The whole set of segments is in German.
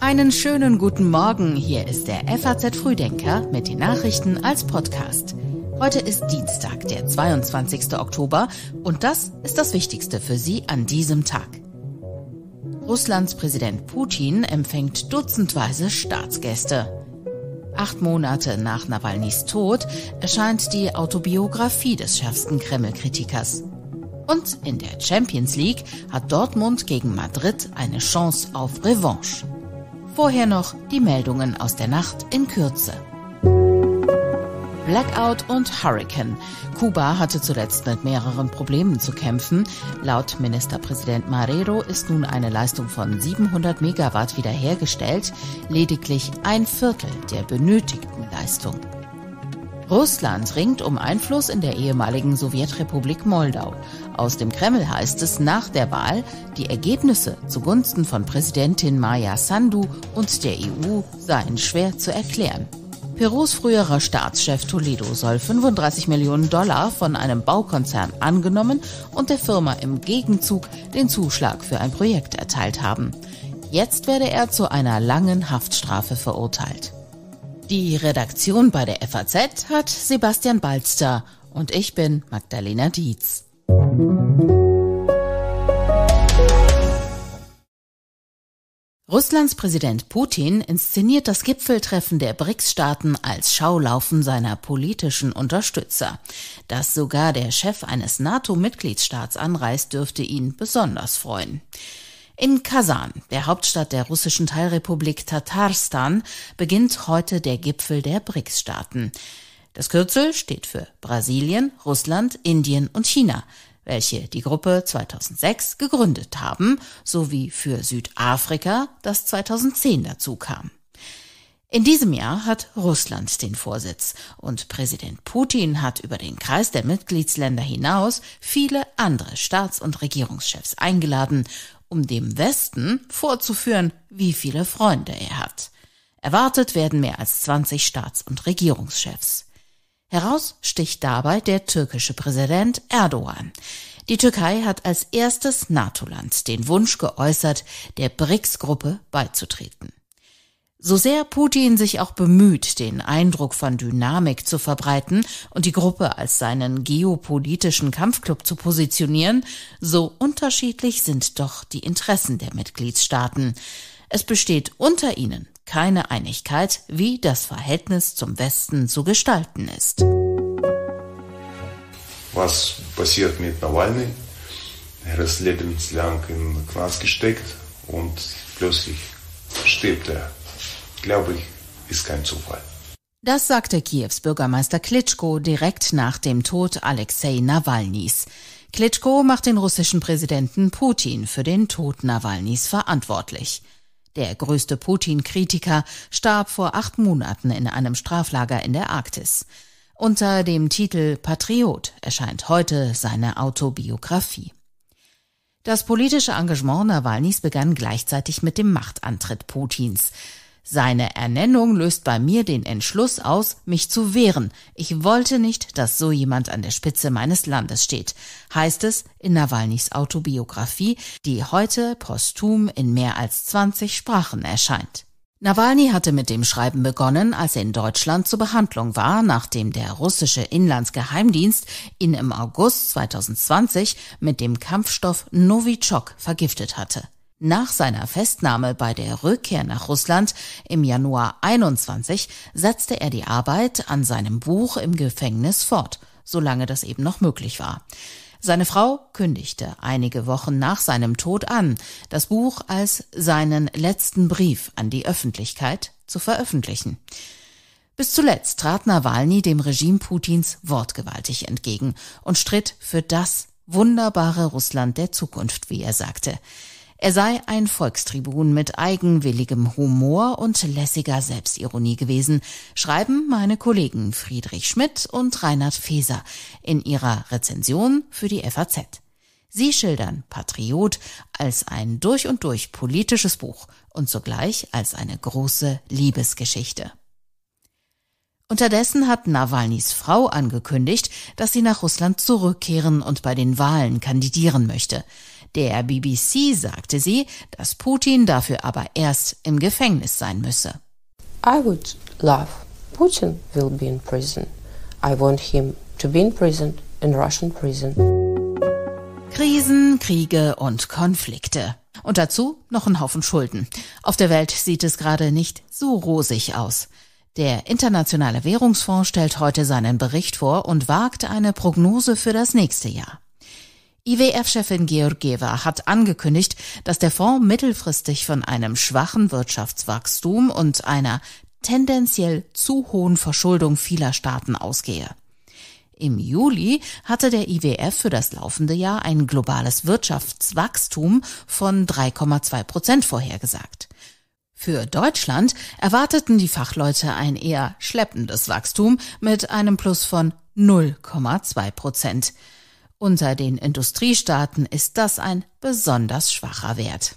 Einen schönen guten Morgen, hier ist der FAZ Frühdenker mit den Nachrichten als Podcast. Heute ist Dienstag, der 22. Oktober und das ist das Wichtigste für Sie an diesem Tag. Russlands Präsident Putin empfängt dutzendweise Staatsgäste. Acht Monate nach Nawalnys Tod erscheint die Autobiografie des schärfsten Kreml-Kritikers. Und in der Champions League hat Dortmund gegen Madrid eine Chance auf Revanche. Vorher noch die Meldungen aus der Nacht in Kürze. Blackout und Hurricane. Kuba hatte zuletzt mit mehreren Problemen zu kämpfen. Laut Ministerpräsident Marrero ist nun eine Leistung von 700 Megawatt wiederhergestellt, lediglich ein Viertel der benötigten Leistung. Russland ringt um Einfluss in der ehemaligen Sowjetrepublik Moldau. Aus dem Kreml heißt es nach der Wahl, die Ergebnisse zugunsten von Präsidentin Maya Sandu und der EU seien schwer zu erklären. Perus früherer Staatschef Toledo soll 35 Millionen Dollar von einem Baukonzern angenommen und der Firma im Gegenzug den Zuschlag für ein Projekt erteilt haben. Jetzt werde er zu einer langen Haftstrafe verurteilt. Die Redaktion bei der FAZ hat Sebastian Balster und ich bin Magdalena Dietz. Russlands Präsident Putin inszeniert das Gipfeltreffen der BRICS-Staaten als Schaulaufen seiner politischen Unterstützer. Dass sogar der Chef eines NATO-Mitgliedstaats anreist, dürfte ihn besonders freuen. In Kasan, der Hauptstadt der russischen Teilrepublik Tatarstan, beginnt heute der Gipfel der BRICS-Staaten. Das Kürzel steht für Brasilien, Russland, Indien und China, welche die Gruppe 2006 gegründet haben, sowie für Südafrika, das 2010 dazu kam. In diesem Jahr hat Russland den Vorsitz und Präsident Putin hat über den Kreis der Mitgliedsländer hinaus viele andere Staats- und Regierungschefs eingeladen, um dem Westen vorzuführen, wie viele Freunde er hat. Erwartet werden mehr als 20 Staats- und Regierungschefs. Heraus sticht dabei der türkische Präsident Erdogan. Die Türkei hat als erstes NATO-Land den Wunsch geäußert, der BRICS-Gruppe beizutreten. So sehr Putin sich auch bemüht, den Eindruck von Dynamik zu verbreiten und die Gruppe als seinen geopolitischen Kampfclub zu positionieren, so unterschiedlich sind doch die Interessen der Mitgliedstaaten. Es besteht unter ihnen keine Einigkeit, wie das Verhältnis zum Westen zu gestalten ist. Was passiert mit Nawalny? Er ist lebenslang in Knast gesteckt und plötzlich stirbt er glaube ich, ist kein Zufall. Das sagte Kiews Bürgermeister Klitschko direkt nach dem Tod Alexei Nawalnys. Klitschko macht den russischen Präsidenten Putin für den Tod Nawalnys verantwortlich. Der größte Putin-Kritiker starb vor acht Monaten in einem Straflager in der Arktis. Unter dem Titel Patriot erscheint heute seine Autobiografie. Das politische Engagement Nawalnys begann gleichzeitig mit dem Machtantritt Putins. Seine Ernennung löst bei mir den Entschluss aus, mich zu wehren. Ich wollte nicht, dass so jemand an der Spitze meines Landes steht, heißt es in Nawalnys Autobiografie, die heute posthum in mehr als 20 Sprachen erscheint. Nawalny hatte mit dem Schreiben begonnen, als er in Deutschland zur Behandlung war, nachdem der russische Inlandsgeheimdienst ihn im August 2020 mit dem Kampfstoff Novichok vergiftet hatte. Nach seiner Festnahme bei der Rückkehr nach Russland im Januar 21 setzte er die Arbeit an seinem Buch im Gefängnis fort, solange das eben noch möglich war. Seine Frau kündigte einige Wochen nach seinem Tod an, das Buch als seinen letzten Brief an die Öffentlichkeit zu veröffentlichen. Bis zuletzt trat Nawalny dem Regime Putins wortgewaltig entgegen und stritt für das wunderbare Russland der Zukunft, wie er sagte. Er sei ein Volkstribun mit eigenwilligem Humor und lässiger Selbstironie gewesen, schreiben meine Kollegen Friedrich Schmidt und Reinhard Feser in ihrer Rezension für die FAZ. Sie schildern Patriot als ein durch und durch politisches Buch und zugleich als eine große Liebesgeschichte. Unterdessen hat Nawalnys Frau angekündigt, dass sie nach Russland zurückkehren und bei den Wahlen kandidieren möchte. Der BBC sagte sie, dass Putin dafür aber erst im Gefängnis sein müsse. I would love Putin will be in prison. I want him to be in prison in Russian prison. Krisen, Kriege und Konflikte. Und dazu noch ein Haufen Schulden. Auf der Welt sieht es gerade nicht so rosig aus. Der Internationale Währungsfonds stellt heute seinen Bericht vor und wagt eine Prognose für das nächste Jahr. IWF-Chefin Georgieva hat angekündigt, dass der Fonds mittelfristig von einem schwachen Wirtschaftswachstum und einer tendenziell zu hohen Verschuldung vieler Staaten ausgehe. Im Juli hatte der IWF für das laufende Jahr ein globales Wirtschaftswachstum von 3,2 Prozent vorhergesagt. Für Deutschland erwarteten die Fachleute ein eher schleppendes Wachstum mit einem Plus von 0,2 Prozent. Unter den Industriestaaten ist das ein besonders schwacher Wert.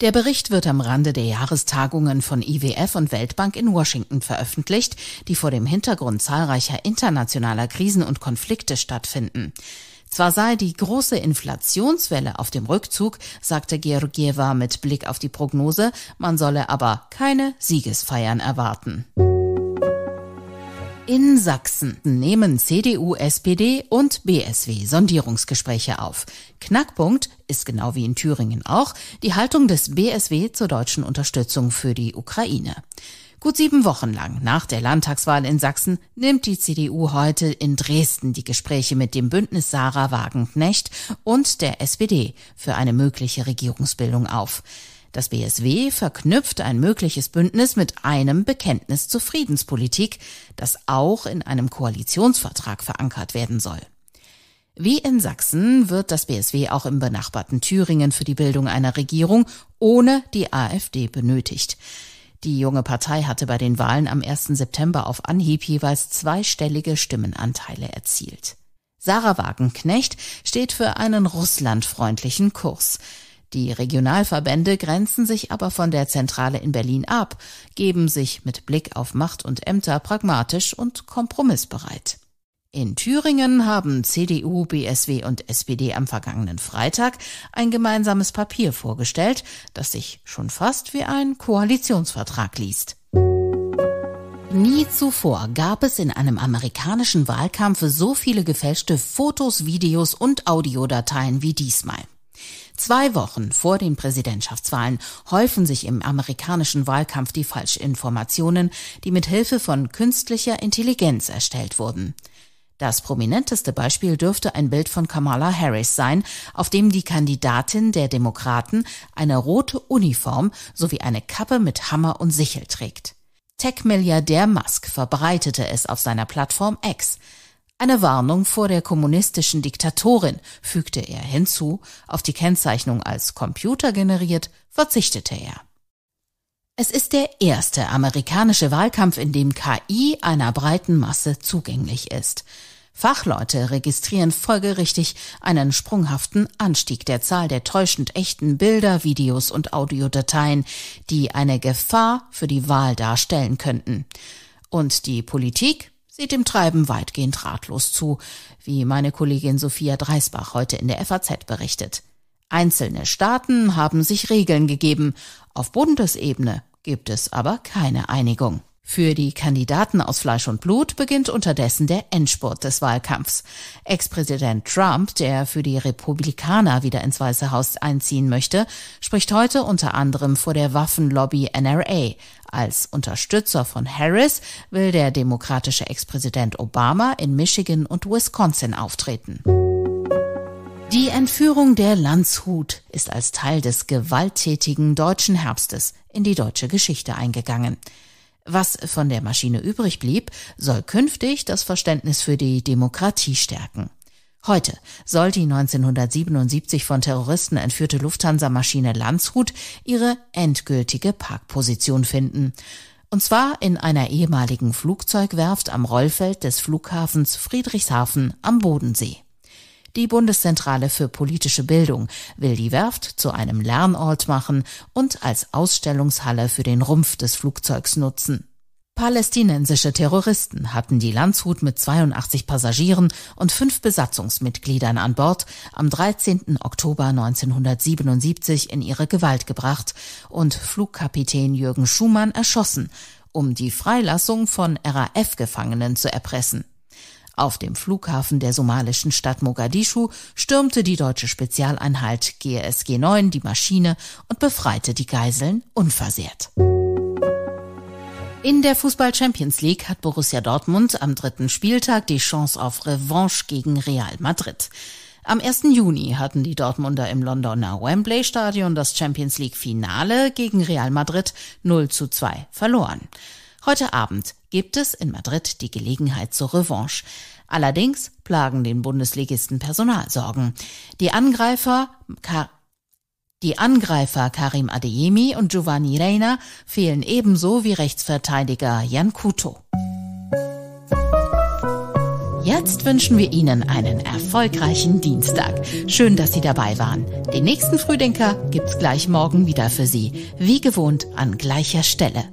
Der Bericht wird am Rande der Jahrestagungen von IWF und Weltbank in Washington veröffentlicht, die vor dem Hintergrund zahlreicher internationaler Krisen und Konflikte stattfinden. Zwar sei die große Inflationswelle auf dem Rückzug, sagte Georgieva mit Blick auf die Prognose, man solle aber keine Siegesfeiern erwarten in Sachsen nehmen CDU, SPD und BSW Sondierungsgespräche auf. Knackpunkt ist genau wie in Thüringen auch die Haltung des BSW zur deutschen Unterstützung für die Ukraine. Gut sieben Wochen lang nach der Landtagswahl in Sachsen nimmt die CDU heute in Dresden die Gespräche mit dem Bündnis Sarah Wagenknecht und der SPD für eine mögliche Regierungsbildung auf. Das BSW verknüpft ein mögliches Bündnis mit einem Bekenntnis zur Friedenspolitik, das auch in einem Koalitionsvertrag verankert werden soll. Wie in Sachsen wird das BSW auch im benachbarten Thüringen für die Bildung einer Regierung ohne die AfD benötigt. Die junge Partei hatte bei den Wahlen am 1. September auf Anhieb jeweils zweistellige Stimmenanteile erzielt. Sarah Wagenknecht steht für einen russlandfreundlichen Kurs. Die Regionalverbände grenzen sich aber von der Zentrale in Berlin ab, geben sich mit Blick auf Macht und Ämter pragmatisch und kompromissbereit. In Thüringen haben CDU, BSW und SPD am vergangenen Freitag ein gemeinsames Papier vorgestellt, das sich schon fast wie ein Koalitionsvertrag liest. Nie zuvor gab es in einem amerikanischen Wahlkampf so viele gefälschte Fotos, Videos und Audiodateien wie diesmal. Zwei Wochen vor den Präsidentschaftswahlen häufen sich im amerikanischen Wahlkampf die Falschinformationen, die mit Hilfe von künstlicher Intelligenz erstellt wurden. Das prominenteste Beispiel dürfte ein Bild von Kamala Harris sein, auf dem die Kandidatin der Demokraten eine rote Uniform sowie eine Kappe mit Hammer und Sichel trägt. Tech-Milliardär Musk verbreitete es auf seiner Plattform X. Eine Warnung vor der kommunistischen Diktatorin, fügte er hinzu, auf die Kennzeichnung als Computer generiert, verzichtete er. Es ist der erste amerikanische Wahlkampf, in dem KI einer breiten Masse zugänglich ist. Fachleute registrieren folgerichtig einen sprunghaften Anstieg der Zahl der täuschend echten Bilder, Videos und Audiodateien, die eine Gefahr für die Wahl darstellen könnten. Und die Politik sieht dem Treiben weitgehend ratlos zu, wie meine Kollegin Sophia Dreisbach heute in der FAZ berichtet. Einzelne Staaten haben sich Regeln gegeben, auf Bundesebene gibt es aber keine Einigung. Für die Kandidaten aus Fleisch und Blut beginnt unterdessen der Endspurt des Wahlkampfs. Ex-Präsident Trump, der für die Republikaner wieder ins Weiße Haus einziehen möchte, spricht heute unter anderem vor der Waffenlobby NRA. Als Unterstützer von Harris will der demokratische Ex-Präsident Obama in Michigan und Wisconsin auftreten. Die Entführung der Landshut ist als Teil des gewalttätigen deutschen Herbstes in die deutsche Geschichte eingegangen. Was von der Maschine übrig blieb, soll künftig das Verständnis für die Demokratie stärken. Heute soll die 1977 von Terroristen entführte Lufthansa-Maschine Landshut ihre endgültige Parkposition finden. Und zwar in einer ehemaligen Flugzeugwerft am Rollfeld des Flughafens Friedrichshafen am Bodensee. Die Bundeszentrale für politische Bildung will die Werft zu einem Lernort machen und als Ausstellungshalle für den Rumpf des Flugzeugs nutzen. Palästinensische Terroristen hatten die Landshut mit 82 Passagieren und fünf Besatzungsmitgliedern an Bord am 13. Oktober 1977 in ihre Gewalt gebracht und Flugkapitän Jürgen Schumann erschossen, um die Freilassung von RAF-Gefangenen zu erpressen. Auf dem Flughafen der somalischen Stadt Mogadischu stürmte die deutsche Spezialeinheit GSG 9 die Maschine und befreite die Geiseln unversehrt. In der Fußball Champions League hat Borussia Dortmund am dritten Spieltag die Chance auf Revanche gegen Real Madrid. Am 1. Juni hatten die Dortmunder im Londoner Wembley Stadion das Champions League Finale gegen Real Madrid 0 zu 2 verloren. Heute Abend gibt es in Madrid die Gelegenheit zur Revanche. Allerdings plagen den Bundesligisten Personalsorgen. Die Angreifer die Angreifer Karim Adeyemi und Giovanni Reina fehlen ebenso wie Rechtsverteidiger Jan Kuto. Jetzt wünschen wir Ihnen einen erfolgreichen Dienstag. Schön, dass Sie dabei waren. Den nächsten Frühdenker gibt's gleich morgen wieder für Sie, wie gewohnt an gleicher Stelle.